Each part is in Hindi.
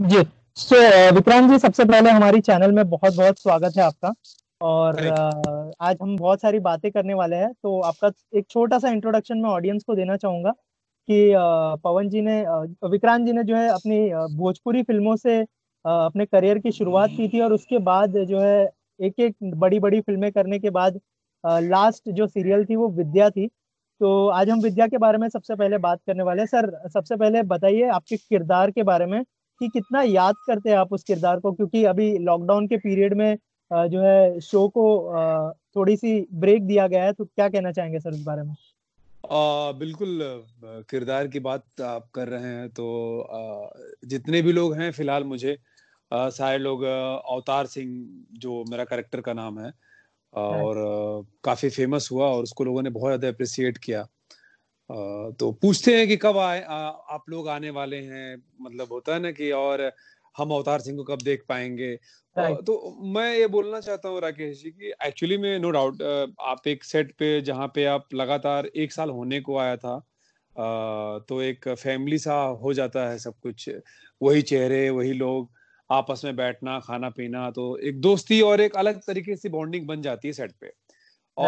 जी सो so, विक्रांत जी सबसे पहले हमारी चैनल में बहुत बहुत स्वागत है आपका और आज हम बहुत सारी बातें करने वाले हैं तो आपका एक छोटा सा इंट्रोडक्शन मैं ऑडियंस को देना चाहूंगा कि पवन जी ने विक्रांत जी ने जो है अपनी भोजपुरी फिल्मों से अपने करियर की शुरुआत की थी और उसके बाद जो है एक एक बड़ी बड़ी फिल्में करने के बाद लास्ट जो सीरियल थी वो विद्या थी तो आज हम विद्या के बारे में सबसे पहले बात करने वाले हैं सर सबसे पहले बताइए आपके किरदार के बारे में कि कितना याद करते हैं आप उस किरदार को क्योंकि अभी लॉकडाउन के पीरियड में जो है शो को थोड़ी सी ब्रेक दिया गया है तो क्या कहना चाहेंगे सर इस बारे में आ, बिल्कुल किरदार की बात आप कर रहे हैं तो आ, जितने भी लोग हैं फिलहाल मुझे आ, सारे लोग अवतार सिंह जो मेरा करेक्टर का नाम है हाँ। और काफ़ी फेमस हुआ और उसको लोगों ने बहुत ज़्यादा अप्रिसिएट किया तो पूछते हैं कि कब आए आ, आप लोग आने वाले हैं मतलब होता है ना कि और हम अवतार सिंह को कब देख पाएंगे तो मैं ये बोलना चाहता हूँ राकेश जी कि एक्चुअली में नो डाउट आप एक सेट पे जहाँ पे आप लगातार एक साल होने को आया था तो एक फैमिली सा हो जाता है सब कुछ वही चेहरे वही लोग आपस में बैठना खाना पीना तो एक दोस्ती और एक अलग तरीके से बॉन्डिंग बन जाती है सेट पे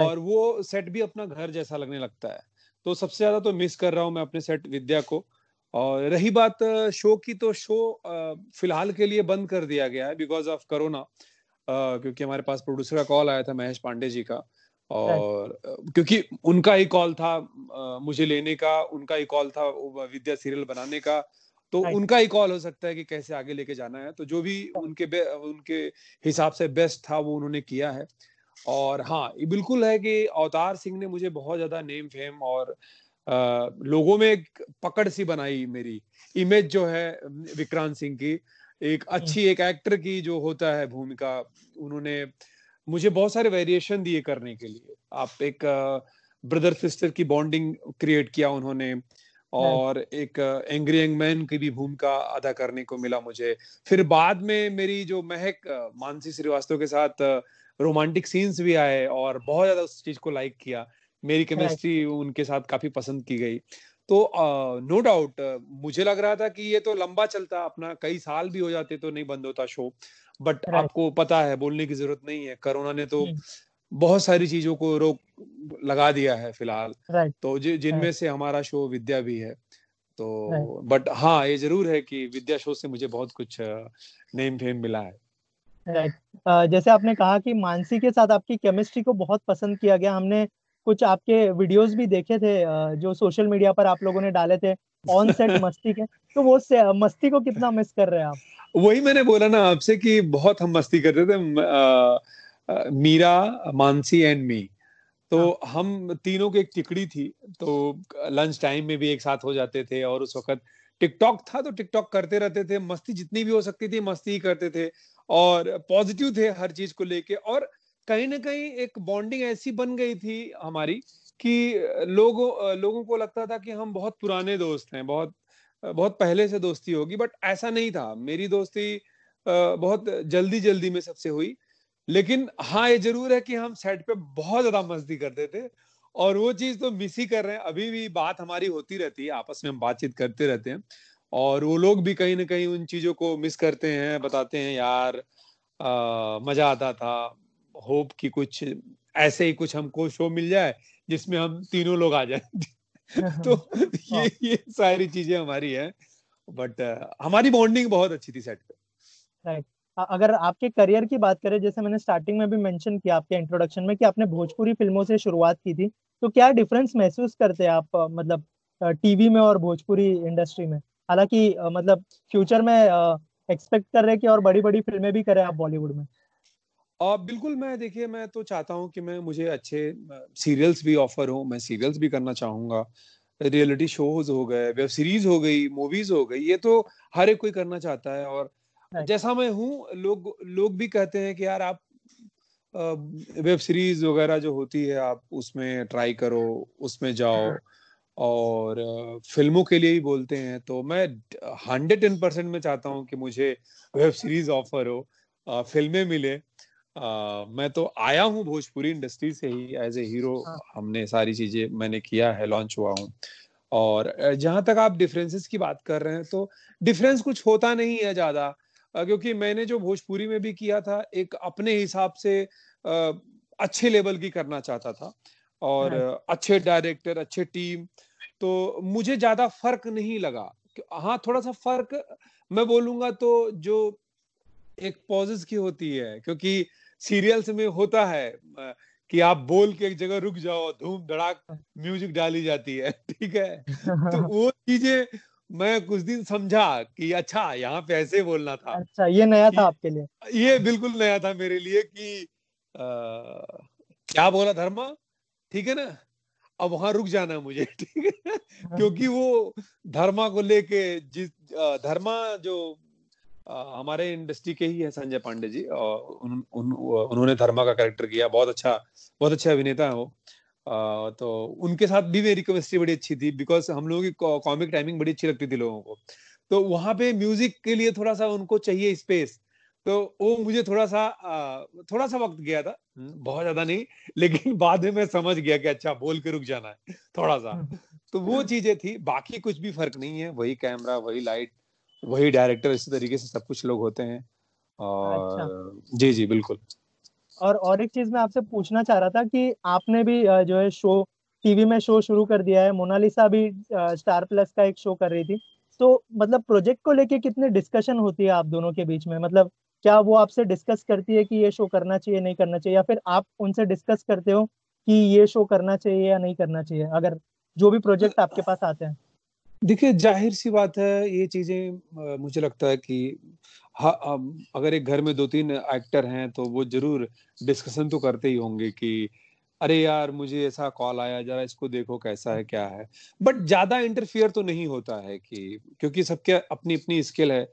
और वो सेट भी अपना घर जैसा लगने लगता है तो सबसे ज्यादा तो मिस कर रहा हूँ मैं अपने सेट विद्या को और रही बात शो की तो शो फिलहाल के लिए बंद कर दिया गया है बिकॉज ऑफ कोरोना क्योंकि हमारे पास प्रोड्यूसर का कॉल आया था महेश पांडे जी का और क्योंकि उनका ही कॉल था मुझे लेने का उनका ही कॉल था विद्या सीरियल बनाने का तो उनका ही कॉल हो सकता है कि कैसे आगे लेके जाना है तो जो भी उनके उनके हिसाब से बेस्ट था वो उन्होंने किया है और हाँ बिल्कुल है कि अवतार सिंह ने मुझे बहुत ज्यादा नेम फेम और आ, लोगों में एक पकड़ सी बनाई मेरी इमेज जो है विक्रांत सिंह की एक हम्म। अच्छी एक एक्टर की जो होता है भूमिका उन्होंने मुझे बहुत सारे वेरिएशन दिए करने के लिए आप एक ब्रदर सिस्टर की बॉन्डिंग क्रिएट किया उन्होंने और एक एंग्री यंग मैन की भी भूमिका अदा करने को मिला मुझे फिर बाद में मेरी जो महक मानसी श्रीवास्तव के साथ रोमांटिक सीन्स भी आए और बहुत ज्यादा उस चीज को लाइक किया मेरी केमिस्ट्री उनके साथ काफी पसंद की गई तो no uh, doubt no uh, मुझे लग रहा था कि ये तो लंबा चलता अपना कई साल भी हो जाते तो नहीं बंद होता शो बट आपको पता है बोलने की जरूरत नहीं है कोरोना ने तो hmm. बहुत सारी चीजों को रोक लगा दिया है फिलहाल तो जिनमें से हमारा शो विद्या भी है तो बट हाँ ये जरूर है कि विद्या शो से मुझे बहुत कुछ नेम फेम मिला है राइट जैसे आपने कहा कि मानसी के साथ आपकी केमिस्ट्री को बहुत पसंद किया गया हमने कुछ आपके वीडियोस भी देखे थे जो सोशल मीडिया पर आप लोगों ने डाले थे ऑन सेट मस्ती के तो वो मस्ती को कितना मिस कर रहे हैं आप वही मैंने बोला ना आपसे कि बहुत हम मस्ती करते थे आ, आ, मीरा मानसी एंड मी तो हाँ। हम तीनों की एक टिकड़ी थी तो लंच टाइम में भी एक साथ हो जाते थे और उस वक्त टिकटॉक था तो टिकटॉक करते रहते थे मस्ती जितनी भी हो सकती थी मस्ती ही करते थे और पॉजिटिव थे हर चीज को लेके और कहीं ना कहीं एक बॉन्डिंग ऐसी बन गई थी हमारी कि लोगों लोगों को लगता था कि हम बहुत पुराने दोस्त हैं बहुत बहुत पहले से दोस्ती होगी बट ऐसा नहीं था मेरी दोस्ती बहुत जल्दी जल्दी में सबसे हुई लेकिन हाँ ये जरूर है कि हम सेट पे बहुत ज्यादा मस्ती करते थे और वो चीज तो मिस ही कर रहे हैं अभी भी बात हमारी होती रहती है आपस में हम बातचीत करते रहते हैं और वो लोग भी कहीं ना कहीं उन चीजों को मिस करते हैं बताते हैं यार आ, मजा आता था होप कि कुछ ऐसे ही कुछ हमको शो मिल जाए जिसमें हम तीनों लोग आ जाए तो हाँ। ये ये सारी चीजें हमारी है बट हमारी बॉन्डिंग बहुत अच्छी थी सेट पे राइट अगर आपके करियर की बात करें जैसे मैंने स्टार्टिंग में भी मेंशन किया आपके इंट्रोडक्शन में कि आपने भोजपुरी फिल्मों से शुरुआत की थी तो क्या डिफरेंस महसूस करते हैं आप मतलब टीवी में और भोजपुरी इंडस्ट्री में हालांकि मतलब फ्यूचर में एक्सपेक्ट कर रहे कि और बड़ी बड़ी फिल्में भी करें आप बॉलीवुड में आ, बिल्कुल मैं देखिए मैं तो चाहता हूँ कि मैं मुझे अच्छे सीरियल्स भी ऑफर हो मैं सीरियल्स भी करना चाहूंगा रियलिटी शोज हो गए वेब सीरीज हो गई मूवीज हो गई ये तो हर एक कोई करना चाहता है और जैसा मैं हूँ लोग लोग भी कहते हैं कि यार आप वेब सीरीज वगैरह जो होती है आप उसमें ट्राई करो उसमें जाओ हाँ। और फिल्मों के लिए ही बोलते हैं तो मैं हंड्रेड टेन परसेंट में चाहता हूँ कि मुझे वेब सीरीज ऑफर हो फिल्में मिले आ, मैं तो आया हूँ भोजपुरी इंडस्ट्री से ही एज ए हीरो हमने सारी चीजें मैंने किया है लॉन्च हुआ हूँ और जहाँ तक आप डिफरेंसेस की बात कर रहे हैं तो डिफरेंस कुछ होता नहीं है ज़्यादा क्योंकि मैंने जो भोजपुरी में भी किया था एक अपने हिसाब से अच्छे लेवल की करना चाहता था और हाँ। अच्छे डायरेक्टर अच्छे टीम तो मुझे ज्यादा फर्क नहीं लगा हाँ थोड़ा सा फर्क मैं बोलूंगा तो जो एक पॉजेस की होती है क्योंकि सीरियल्स में होता है कि आप बोल के एक जगह रुक जाओ धूम धड़ाक म्यूजिक हाँ। डाली जाती है ठीक है तो वो चीजें मैं कुछ दिन समझा कि अच्छा यहाँ पे ऐसे बोलना था अच्छा ये नया था आपके लिए ये बिल्कुल नया था मेरे लिए कि आ, क्या बोला धर्मा ठीक है ना अब वहां रुक जाना मुझे ठीक है हाँ। क्योंकि वो धर्मा को लेके जिस धर्मा जो हमारे इंडस्ट्री के ही है संजय पांडे जी और उन, उन, उन्होंने धर्मा का कैरेक्टर किया बहुत अच्छा बहुत अच्छे अभिनेता है वो आ, तो उनके साथ भी मेरी केमिस्ट्री बड़ी अच्छी थी बिकॉज हम लोगों की कॉमिक टाइमिंग बड़ी अच्छी लगती थी लोगों को तो वहां पे म्यूजिक के लिए थोड़ा सा उनको चाहिए स्पेस तो वो मुझे थोड़ा सा थोड़ा सा वक्त गया था हम्म, बहुत ज्यादा नहीं लेकिन बाद में मैं समझ गया कि अच्छा बोल के रुक जाना है थोड़ा सा तो वो चीजें थी बाकी कुछ भी फर्क नहीं है वही कैमरा वही लाइट वही डायरेक्टर इसी तरीके से सब कुछ लोग होते हैं अच्छा। और अच्छा। जी जी बिल्कुल और और एक चीज मैं आपसे पूछना चाह रहा था कि आपने भी जो है शो टीवी में शो शुरू कर दिया है मोनालिसा भी स्टार प्लस का एक शो कर रही थी तो मतलब प्रोजेक्ट को लेके कितने डिस्कशन होती है आप दोनों के बीच में मतलब क्या वो आपसे डिस्कस करती है कि ये शो करना चाहिए नहीं करना चाहिए या फिर आप उनसे डिस्कस करते हो कि ये शो करना चाहिए या नहीं करना चाहिए अगर जो भी प्रोजेक्ट आपके पास आते हैं देखिए जाहिर सी बात है ये चीजें मुझे लगता है कि हाँ अगर एक घर में दो तीन एक्टर हैं तो वो जरूर डिस्कशन तो करते ही होंगे कि अरे यार मुझे ऐसा कॉल आया जरा इसको देखो कैसा है क्या है बट ज्यादा इंटरफियर तो नहीं होता है कि क्योंकि सबके अपनी अपनी स्किल है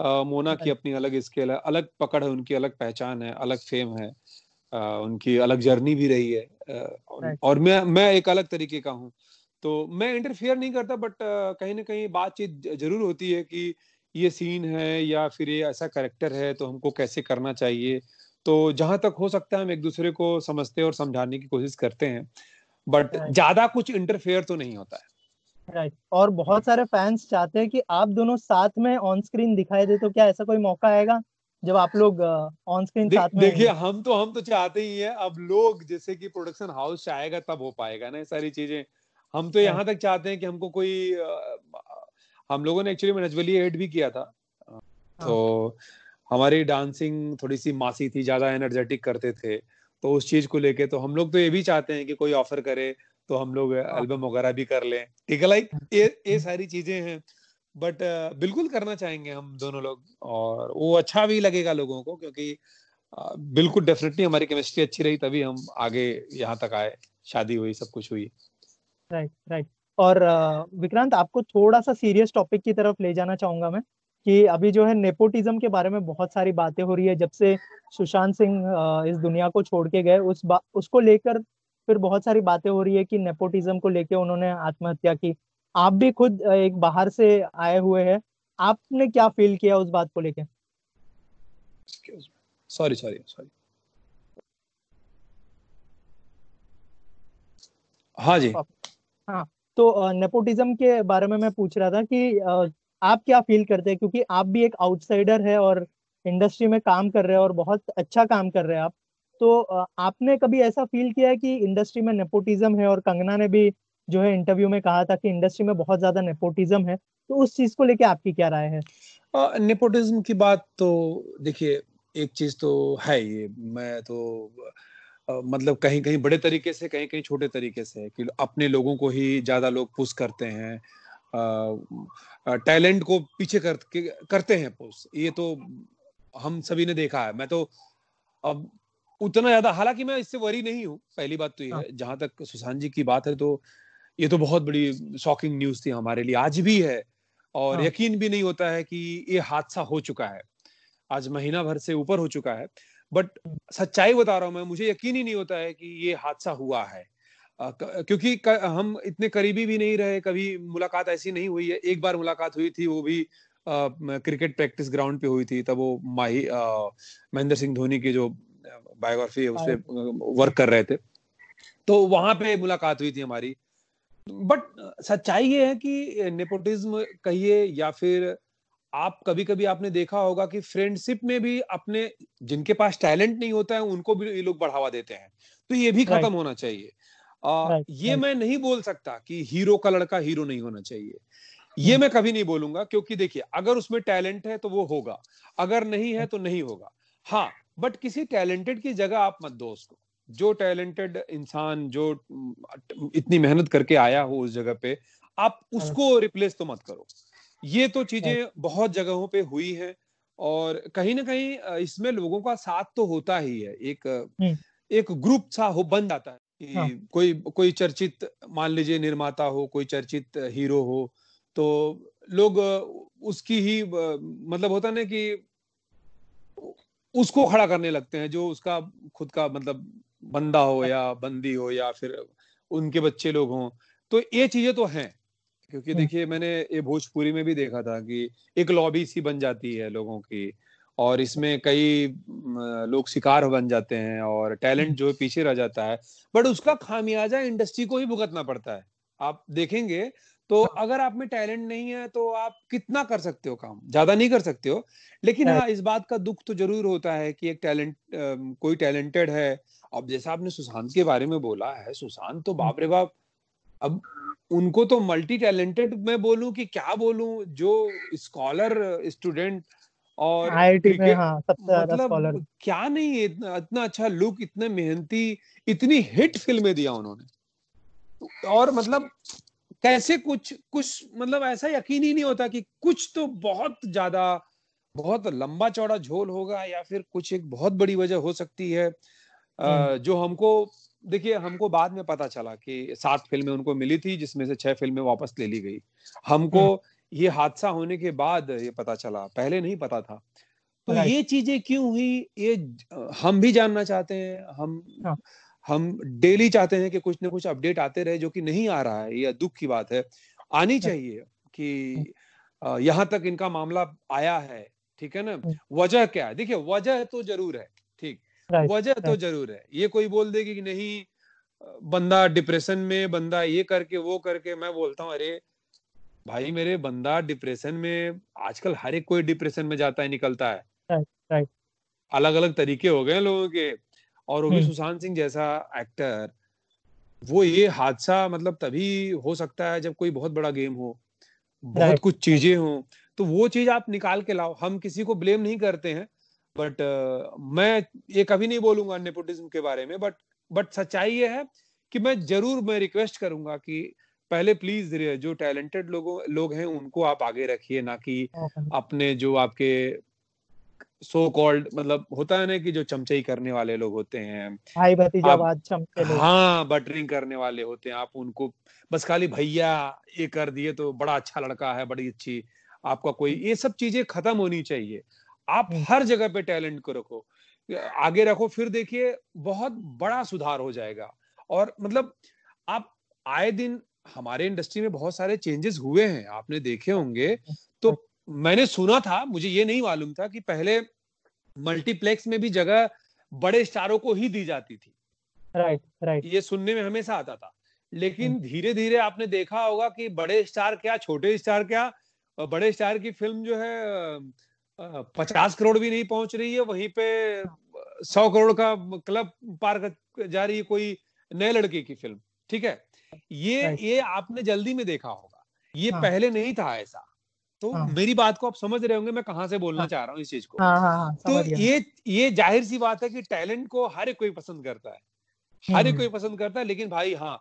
आ, मोना की अच्छा। अपनी अलग इसके अलग अलग पकड़ है उनकी अलग पहचान है अलग फेम है आ, उनकी अलग जर्नी भी रही है आ, और मैं मैं एक अलग तरीके का हूँ तो मैं इंटरफेयर नहीं करता बट कहीं ना कहीं बातचीत जरूर होती है कि ये सीन है या फिर ये ऐसा करेक्टर है तो हमको कैसे करना चाहिए तो जहां तक हो सकता है हम एक दूसरे को समझते और समझाने की कोशिश करते हैं बट ज्यादा कुछ इंटरफेयर तो नहीं होता है राइट right. और बहुत सारे फैंस चाहते हैं कि आप दोनों साथ में ऑन स्क्रीन दिखाई दे तो क्या ऐसा कोई मौका आएगा जब आप लोग ऑन uh, स्क्रीन दे, साथ में देखिए हम तो हम तो चाहते ही हैं अब लोग जैसे कि प्रोडक्शन हाउस चाहेगा तब हो पाएगा ना सारी चीजें हम तो यहाँ तक चाहते हैं कि हमको कोई uh, हम लोगों ने एक्चुअली में नजवली एड भी किया था हाँ। तो हमारी डांसिंग थोड़ी सी मासी थी ज्यादा एनर्जेटिक करते थे तो उस चीज को लेके तो हम लोग तो ये भी चाहते हैं कि कोई ऑफर करे तो हम लोग एल्बम हाँ। वगैरह भी कर लें ठीक है लाइक हाँ। ये ये सारी चीजें हैं बट uh, बिल्कुल करना चाहेंगे हम दोनों लोग और वो अच्छा भी लगेगा लोगों को क्योंकि uh, बिल्कुल डेफिनेटली हमारी केमिस्ट्री अच्छी रही तभी हम आगे यहाँ तक आए शादी हुई सब कुछ हुई राइट राइट और uh, विक्रांत आपको थोड़ा सा सीरियस टॉपिक की तरफ ले जाना चाहूंगा मैं कि अभी जो है नेपोटिज्म के बारे में बहुत सारी बातें हो रही है जब से सुशांत सिंह इस दुनिया को छोड़ के गए उस उसको लेकर फिर बहुत सारी बातें हो रही है कि नेपोटिज्म को लेके उन्होंने आत्महत्या की आप भी खुद एक बाहर से आए हुए हैं आपने क्या फील किया उस बात को लेके सॉरी सॉरी सॉरी हाँ जी हाँ तो नेपोटिज्म के बारे में मैं पूछ रहा था कि आप क्या फील करते हैं क्योंकि आप भी एक आउटसाइडर है और इंडस्ट्री में काम कर रहे हैं और बहुत अच्छा काम कर रहे हैं आप तो आपने कभी ऐसा फील किया है कि इंडस्ट्री में नेपोटिज्म है और कंगना ने भी जो है इंटरव्यू में कहा था कि इंडस्ट्री में बहुत ज्यादा नेपोटिज्म है तो उस चीज को लेके आपकी क्या राय है नेपोटिज्म की बात तो देखिए एक चीज तो है ये मैं तो आ, मतलब कहीं कहीं बड़े तरीके से कहीं कहीं छोटे तरीके से कि अपने लोगों को ही ज्यादा लोग पुश करते हैं टैलेंट को पीछे कर, करते हैं पुश ये तो हम सभी ने देखा है मैं तो अब उतना ज्यादा हालांकि मैं इससे वरी नहीं हूँ पहली बात तो ये हाँ। है जहां तक सुशांत जी की बात है तो ये तो बहुत बड़ी शॉकिंग न्यूज थी हमारे लिए आज भी है और हाँ। यकीन भी नहीं होता है कि ये हादसा हो चुका है आज महीना भर से ऊपर हो चुका है बट हम्म। सच्चाई बता रहा हूं मैं मुझे यकीन ही नहीं होता है कि ये हादसा हुआ है क्योंकि हम इतने करीबी भी नहीं रहे कभी मुलाकात ऐसी नहीं हुई है एक बार मुलाकात हुई थी वो भी क्रिकेट प्रैक्टिस ग्राउंड पे हुई थी तब वो माही महेंद्र सिंह धोनी के जो बायोग्राफी है उस पर वर्क कर रहे थे तो वहां पे मुलाकात हुई थी हमारी बट सच्चाई ये है कि नेपोटिज्म कहिए या फिर आप कभी कभी आपने देखा होगा कि फ्रेंडशिप में भी अपने जिनके पास टैलेंट नहीं होता है उनको भी ये लोग बढ़ावा देते हैं तो ये भी खत्म होना चाहिए आ, ये मैं नहीं बोल सकता कि हीरो का लड़का हीरो नहीं होना चाहिए ये मैं कभी नहीं बोलूंगा क्योंकि देखिए अगर उसमें टैलेंट है तो वो होगा अगर नहीं है तो नहीं होगा हाँ बट किसी टैलेंटेड की जगह आप मत दो उसको जो टैलेंटेड इंसान जो इतनी मेहनत करके आया हो उस जगह पे आप उसको रिप्लेस हाँ। तो मत करो ये तो चीजें हाँ। बहुत जगहों पे हुई है और कहीं ना कहीं इसमें लोगों का साथ तो होता ही है एक हम्म। एक ग्रुप सा हो बन जाता है कि हाँ। कोई कोई चर्चित मान लीजिए निर्माता हो कोई चर्चित हीरो हो तो लोग उसकी ही मतलब होता ना कि उसको खड़ा करने लगते हैं जो उसका खुद का मतलब बंदा हो या बंदी हो या फिर उनके बच्चे लोग हों तो ये चीजें तो हैं क्योंकि हम्म। देखिए मैंने ये भोजपुरी में भी देखा था कि एक लॉबी सी बन जाती है लोगों की और इसमें कई लोग शिकार बन जाते हैं और टैलेंट हम्म। जो है पीछे रह जाता है बट उसका खामियाजा इंडस्ट्री को ही भुगतना पड़ता है आप देखेंगे तो हाँ। अगर आप में टैलेंट नहीं है तो आप कितना कर सकते हो काम ज्यादा नहीं कर सकते हो लेकिन हाँ, हाँ इस बात का दुख तो जरूर होता है कि एक टैलेंट कोई टैलेंटेड है अब जैसा आपने सुशांत के बारे में बोला है सुशांत तो हाँ। बाप रे बाप अब उनको तो मल्टी टैलेंटेड मैं बोलूं कि क्या बोलूं जो स्कॉलर स्टूडेंट और में हाँ, सबसे मतलब क्या नहीं इतना, इतना अच्छा लुक इतने मेहनती इतनी हिट फिल्में दिया उन्होंने तो और मतलब कैसे कुछ कुछ मतलब ऐसा यकीन ही नहीं होता कि कुछ तो बहुत ज्यादा बहुत लंबा चौड़ा झोल होगा या फिर कुछ एक बहुत बड़ी वजह हो सकती है हम्म। जो हमको देखिए हमको बाद में पता चला कि सात फिल्में उनको मिली थी जिसमें से छह फिल्में वापस ले ली गई हमको हम्म। ये हादसा होने के बाद ये पता चला पहले नहीं पता था तो ये चीजें क्यों हुई ये हम भी जानना चाहते हैं हम हाँ। हम डेली चाहते हैं कि कुछ ना कुछ अपडेट आते रहे जो कि नहीं आ रहा है यह दुख की बात है आनी चाहिए कि हम्म। यहाँ तक इनका मामला आया है ठीक है ना हम्म। वजह क्या है देखिए वजह तो जरूर है ठीक वजह तो जरूर है ये कोई बोल देगी कि नहीं बंदा डिप्रेशन में बंदा ये करके वो करके मैं बोलता हूँ अरे भाई मेरे बंदा डिप्रेशन में आजकल हर एक कोई डिप्रेशन में जाता है निकलता है अलग अलग तरीके हो गए लोगों के और वो भी हम्म। सुशांत सिंह जैसा एक्टर वो ये हादसा मतलब तभी हो सकता है जब कोई बहुत बड़ा गेम हो बहुत कुछ चीजें हो तो वो चीज आप निकाल के लाओ हम किसी को ब्लेम नहीं करते हैं बट uh, मैं ये कभी नहीं बोलूंगा नेपोटिज्म के बारे में बट बट सच्चाई ये है कि मैं जरूर मैं रिक्वेस्ट करूंगा कि पहले प्लीज जो टैलेंटेड लोगों लोग हैं उनको आप आगे रखिए ना कि अपने जो आपके सो कॉल्ड मतलब होता है ना कि जो चमचे ही करने वाले लोग होते हैं भाई भतीजावाद चमचे हाँ बटरिंग करने वाले होते हैं आप उनको बस खाली भैया ये कर दिए तो बड़ा अच्छा लड़का है बड़ी अच्छी आपका कोई ये सब चीजें खत्म होनी चाहिए आप हम्म। हर जगह पे टैलेंट को रखो आगे रखो फिर देखिए बहुत बड़ा सुधार हो जाएगा और मतलब आप आए दिन हमारे इंडस्ट्री में बहुत सारे चेंजेस हुए हैं आपने देखे होंगे तो हम्म। मैंने सुना था मुझे ये नहीं मालूम था कि पहले मल्टीप्लेक्स में भी जगह बड़े स्टारों को ही दी जाती थी राइट right, राइट right. ये सुनने में हमेशा आता था लेकिन हम्म। धीरे धीरे आपने देखा होगा कि बड़े स्टार क्या छोटे स्टार क्या बड़े स्टार की फिल्म जो है पचास करोड़ भी नहीं पहुंच रही है वहीं पे सौ करोड़ का क्लब पार कर जा रही है कोई नए लड़के की फिल्म ठीक है ये ये आपने जल्दी में देखा होगा ये हाँ। पहले नहीं था ऐसा तो हाँ. मेरी बात को आप समझ रहे होंगे मैं कहा से बोलना हाँ. चाह रहा हूँ इस चीज को हाँ, हाँ, हाँ, तो ये ये जाहिर सी बात है कि टैलेंट को हर एक कोई पसंद करता है हम्म, हर एक हम्म। कोई पसंद करता है लेकिन भाई हाँ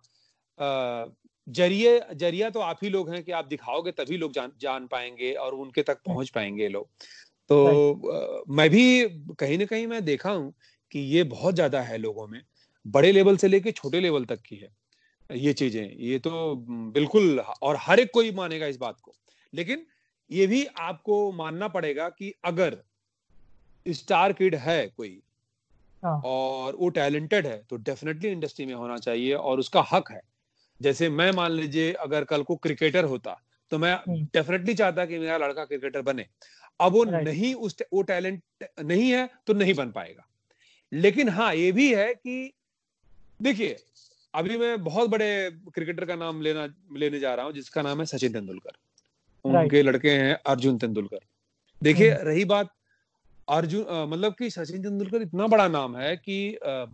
जरिए जरिया तो आप ही लोग हैं कि आप दिखाओगे तभी लोग जान जान पाएंगे और उनके तक पहुंच पाएंगे लोग तो आ, मैं भी कहीं ना कहीं मैं देखा हूँ कि ये बहुत ज्यादा है लोगों में बड़े लेवल से लेके छोटे लेवल तक की है ये चीजें ये तो बिल्कुल और हर एक कोई मानेगा इस बात को लेकिन ये भी आपको मानना पड़ेगा कि अगर स्टार किड है कोई हाँ। और वो टैलेंटेड है तो डेफिनेटली इंडस्ट्री में होना चाहिए और उसका हक है जैसे मैं मान लीजिए अगर कल को क्रिकेटर होता तो मैं हम्म। डेफिनेटली चाहता कि मेरा लड़का क्रिकेटर बने अब वो नहीं उस वो टैलेंट नहीं है तो नहीं बन पाएगा लेकिन हाँ ये भी है कि देखिए अभी मैं बहुत बड़े क्रिकेटर का नाम लेना लेने जा रहा हूँ जिसका नाम है सचिन तेंदुलकर उनके लड़के हैं अर्जुन तेंदुलकर देखिए हम्म। रही बात अर्जुन मतलब कि सचिन तेंदुलकर इतना बड़ा नाम है कि आ,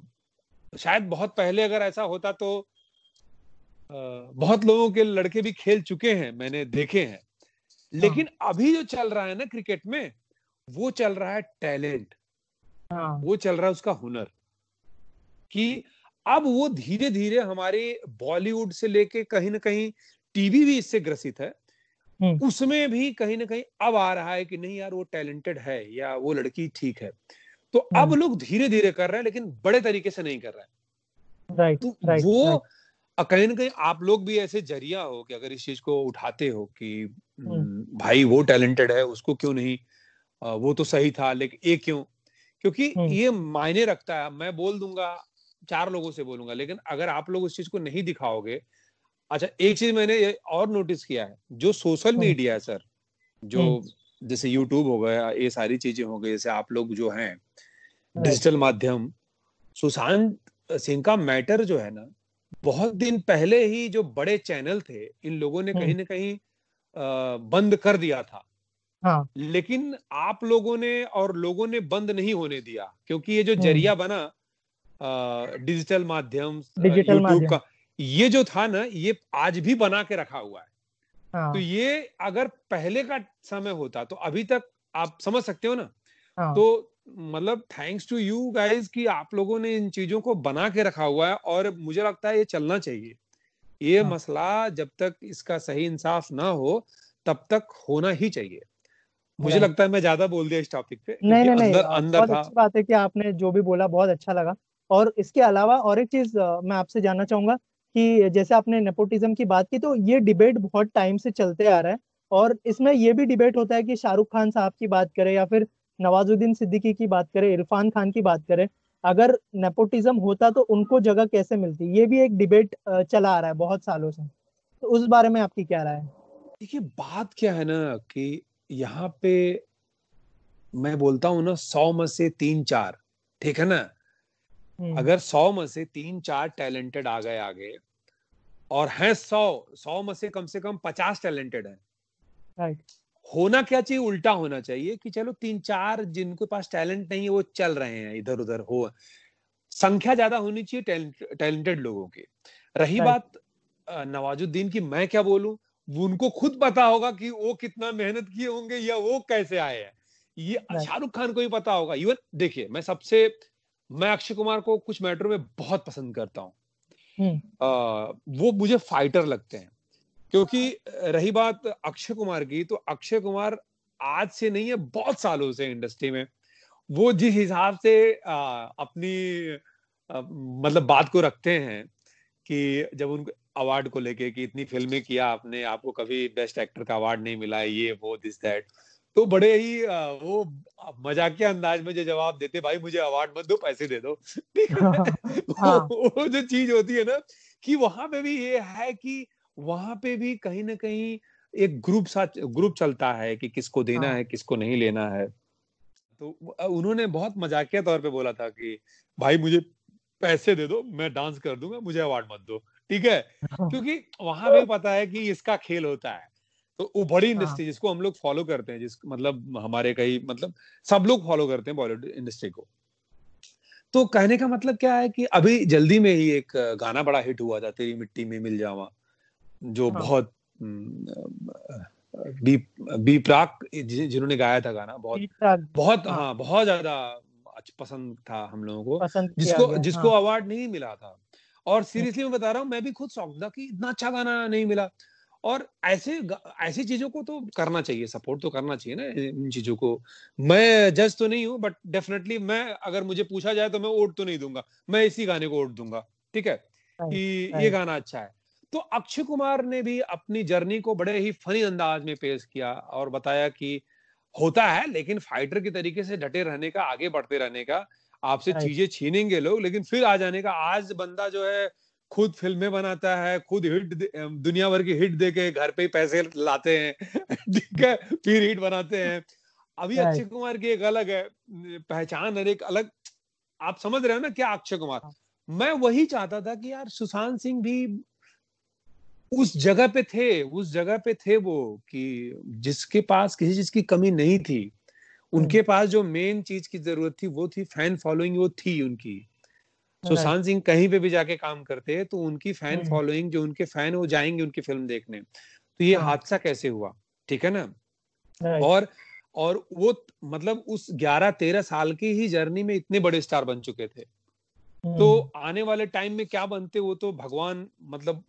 शायद बहुत पहले अगर ऐसा होता तो आ, बहुत लोगों के लड़के भी खेल चुके हैं मैंने देखे हैं हाँ। लेकिन हाँ। अभी जो चल रहा है ना क्रिकेट में वो चल रहा है टैलेंट हाँ। वो चल रहा है उसका हुनर कि अब वो धीरे धीरे हमारे बॉलीवुड से लेके कहीं ना कहीं टीवी भी इससे ग्रसित है हम्म। उसमें भी कहीं ना कहीं अब आ रहा है कि नहीं यार वो टैलेंटेड है या वो लड़की ठीक है तो अब हम्म। लोग धीरे धीरे कर रहे हैं लेकिन बड़े तरीके से नहीं कर रहे राइट तो राइट, वो कहीं ना कहीं आप लोग भी ऐसे जरिया हो कि अगर इस चीज को उठाते हो कि हम्म। भाई वो टैलेंटेड है उसको क्यों नहीं वो तो सही था लेकिन ये क्यों क्योंकि ये मायने रखता है मैं बोल दूंगा चार लोगों से बोलूंगा लेकिन अगर आप लोग उस चीज को नहीं दिखाओगे अच्छा एक चीज मैंने ये और नोटिस किया है जो सोशल मीडिया हम्म। है सर जो हम्म। जैसे यूट्यूब हो गया ये सारी चीजें हो गई जैसे आप लोग जो हैं डिजिटल माध्यम सुशांत सिंह का मैटर जो है ना बहुत दिन पहले ही जो बड़े चैनल थे इन लोगों ने कहीं हम्म। ना कहीं बंद कर दिया था हाँ। लेकिन आप लोगों ने और लोगों ने बंद नहीं होने दिया क्योंकि ये जो जरिया बना डिजिटल माध्यम यूट्यूब का ये जो था ना ये आज भी बना के रखा हुआ है हाँ। तो ये अगर पहले का समय होता तो अभी तक आप समझ सकते हो ना हाँ। तो मतलब थैंक्स टू यू गाइस कि आप लोगों ने इन चीजों को बना के रखा हुआ है और मुझे लगता है ये चलना चाहिए ये हाँ। मसला जब तक इसका सही इंसाफ ना हो तब तक होना ही चाहिए मुझे लगता है मैं ज्यादा बोल दिया इस टॉपिक पे नहीं नहीं अंदर, नहीं अंदर बहुत अच्छी बात है कि आपने जो भी बोला बहुत अच्छा लगा और इसके अलावा और एक चीज मैं आपसे जानना चाहूंगा कि जैसे आपने नेपोटिज्म की बात की तो ये डिबेट बहुत टाइम से चलते आ रहा है और इसमें ये भी डिबेट होता है कि शाहरुख खान साहब की बात करें या फिर नवाजुद्दीन सिद्दीकी की बात करें इरफान खान की बात करें अगर नेपोटिज्म होता तो उनको जगह कैसे मिलती ये भी एक डिबेट चला आ रहा है बहुत सालों से तो उस बारे में आपकी क्या राय है देखिए बात क्या है ना कि यहाँ पे मैं बोलता हूँ ना सौ में से तीन चार ठीक है ना हम्म। अगर सौ में से तीन चार टैलेंटेड आ गए आगे और हैं सौ सौ में से कम से कम पचास टैलेंटेड है राइट होना क्या चाहिए उल्टा होना चाहिए कि चलो तीन चार जिनके पास टैलेंट नहीं है वो चल रहे हैं इधर उधर हो संख्या ज्यादा होनी चाहिए टैलेंटेड लोगों की रही बात नवाजुद्दीन की मैं क्या बोलू उनको खुद पता होगा कि वो कितना मेहनत किए होंगे या वो कैसे आए हैं ये शाहरुख खान को ही पता होगा इवन देखिए मैं सबसे मैं अक्षय कुमार को कुछ मैटर में बहुत पसंद करता हूँ हम्म। वो मुझे फाइटर लगते हैं क्योंकि रही बात अक्षय कुमार की तो अक्षय कुमार आज से नहीं है बहुत सालों से इंडस्ट्री में वो जिस हिसाब से आ, अपनी आ, मतलब बात को रखते हैं कि जब उनको अवार्ड को लेके कि इतनी फिल्में किया आपने आपको कभी बेस्ट एक्टर का अवार्ड नहीं मिला ये वो दिस दैट तो बड़े ही वो मजाकिया अंदाज में जो जवाब देते भाई मुझे अवार्ड मत दो पैसे दे दो ठीक है वो, हाँ। वो जो चीज होती है ना कि वहां पे भी ये है कि वहां पे भी कहीं ना कहीं एक ग्रुप साथ ग्रुप चलता है कि किसको देना हाँ। है किसको नहीं लेना है तो उन्होंने बहुत मजाकिया तौर पे बोला था कि भाई मुझे पैसे दे दो मैं डांस कर दूंगा मुझे अवार्ड मत दो ठीक है हाँ। क्योंकि वहां पे पता है कि इसका खेल होता है तो वो बड़ी हाँ। इंडस्ट्री हाँ. जिसको हम लोग फॉलो करते हैं जिस मतलब हमारे कई मतलब सब लोग फॉलो करते हैं बॉलीवुड इंडस्ट्री को तो कहने का मतलब क्या है कि अभी जल्दी में ही एक गाना बड़ा हिट हुआ था तेरी मिट्टी में मिल जावा जो हाँ. बहुत हम्म, बी बी प्राक जिन्होंने गाया था गाना बहुत बहुत हाँ हाँ बहुत ज्यादा पसंद था हम लोगों को जिसको जिसको अवार्ड हाँ. नहीं मिला था और सीरियसली हाँ। मैं बता रहा हूँ मैं भी खुद शौक था कि इतना अच्छा गाना नहीं मिला और ऐसे ऐसी चीजों को तो करना चाहिए सपोर्ट तो करना चाहिए ना इन चीजों को मैं जज तो नहीं हूँ बट डेफिनेटली मैं अगर मुझे पूछा जाए तो मैं वोट तो नहीं दूंगा मैं इसी गाने को वोट दूंगा ठीक है कि ये गाना अच्छा है तो अक्षय कुमार ने भी अपनी जर्नी को बड़े ही फनी अंदाज में पेश किया और बताया कि होता है लेकिन फाइटर के तरीके से डटे रहने का आगे बढ़ते रहने का आपसे चीजें छीनेंगे लोग लेकिन फिर आ जाने का आज बंदा जो है खुद फिल्में बनाता है खुद हिट दुनिया भर की हिट दे के घर पे ही पैसे लाते हैं ठीक है फिर हिट बनाते हैं अभी अक्षय कुमार की एक अलग है पहचान और एक अलग आप समझ रहे हो ना क्या अक्षय कुमार हाँ। मैं वही चाहता था कि यार सुशांत सिंह भी उस जगह पे थे उस जगह पे थे वो कि जिसके पास किसी चीज की कमी नहीं थी उनके हाँ। पास जो मेन चीज की जरूरत थी वो थी फैन फॉलोइंग वो थी उनकी सुशांत तो सिंह कहीं पे भी जाके काम करते हैं तो उनकी फैन फॉलोइंग हम्म। जो उनके फैन वो जाएंगे उनकी फिल्म देखने तो ये हाँ। हादसा कैसे हुआ ठीक है ना और और वो मतलब उस 11 13 साल की ही जर्नी में इतने बड़े स्टार बन चुके थे तो हम्म। आने वाले टाइम में क्या बनते वो तो भगवान मतलब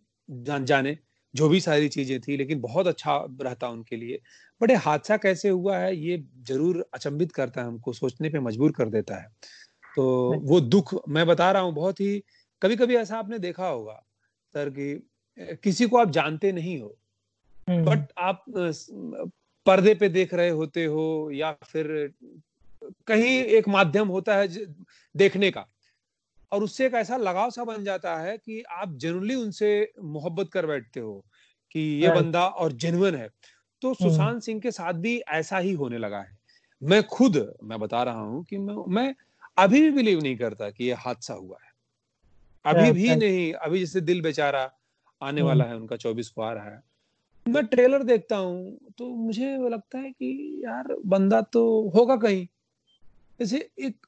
जान जाने जो भी सारी चीजें थी लेकिन बहुत अच्छा रहता उनके लिए बट हादसा कैसे हुआ है ये जरूर अचंभित करता है हमको सोचने पे मजबूर कर देता है तो हाँ वो दुख मैं बता रहा हूँ बहुत ही कभी कभी ऐसा आपने देखा होगा सर कि किसी को आप जानते नहीं हो हम्म। बट आप पर्दे पे देख रहे होते हो या फिर कहीं एक माध्यम होता है देखने का और उससे एक ऐसा लगाव सा बन जाता है कि आप जनरली उनसे मोहब्बत कर बैठते हो कि ये बंदा और जेनुअन है तो हम्म। सुशांत सिंह के साथ भी ऐसा ही होने लगा है मैं खुद मैं बता रहा हूं कि मैं मैं अभी भी बिलीव नहीं करता कि ये हादसा हुआ है अभी भी नहीं अभी जैसे दिल बेचारा आने hmm. वाला है उनका चौबीस को आ रहा है मैं ट्रेलर देखता हूँ तो मुझे लगता है कि यार बंदा तो होगा कहीं जैसे एक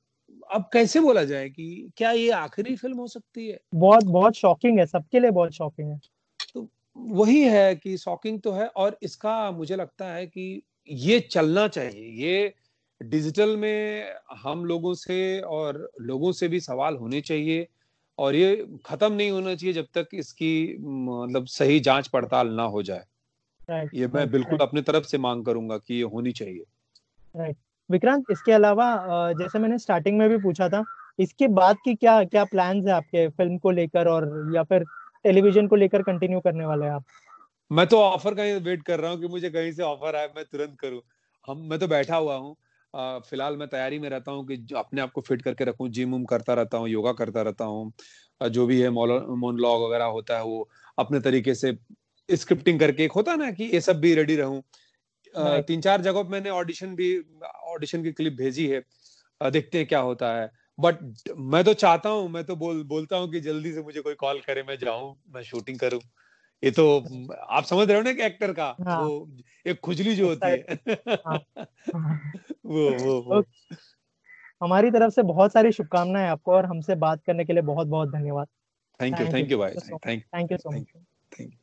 अब कैसे बोला जाए कि क्या ये आखिरी फिल्म हो सकती है बहुत बहुत शॉकिंग है सबके लिए बहुत शॉकिंग है तो वही है कि शॉकिंग तो है और इसका मुझे लगता है कि ये चलना चाहिए ये डिजिटल में हम लोगों से और लोगों से भी सवाल होने चाहिए और ये खत्म नहीं होना चाहिए जब तक इसकी मतलब सही जांच पड़ताल ना हो जाए right. ये मैं बिल्कुल right. अपने तरफ से मांग करूंगा कि ये होनी चाहिए right. विक्रांत इसके अलावा जैसे मैंने स्टार्टिंग में भी पूछा था इसके बाद की क्या क्या प्लान है आपके फिल्म को लेकर और या फिर टेलीविजन को लेकर कंटिन्यू करने वाले हैं आप मैं तो ऑफर का वेट कर रहा हूँ कि मुझे कहीं से ऑफर आए मैं तुरंत करूँ हम मैं तो बैठा हुआ हूँ फिलहाल मैं तैयारी में रहता हूँ कि अपने आप को फिट करके रखूँ जिम उम करता रहता हूँ योगा करता रहता हूँ जो भी है मोनलॉग वगैरह होता है वो अपने तरीके से स्क्रिप्टिंग करके एक होता है ना कि ये सब भी रेडी रहूं तीन चार जगहों पर मैंने ऑडिशन भी ऑडिशन की क्लिप भेजी है देखते हैं क्या होता है बट मैं तो चाहता हूँ मैं तो बोल बोलता हूँ कि जल्दी से मुझे कोई कॉल करे मैं जाऊं मैं शूटिंग करूं ये तो आप समझ रहे हो ना कि एक्टर का हाँ, वो एक खुजली जो होती है हाँ, वो वो, वो। हमारी तरफ से बहुत सारी शुभकामनाएं आपको और हमसे बात करने के लिए बहुत बहुत धन्यवाद थैंक यू थैंक यू भाई thank you so much thank you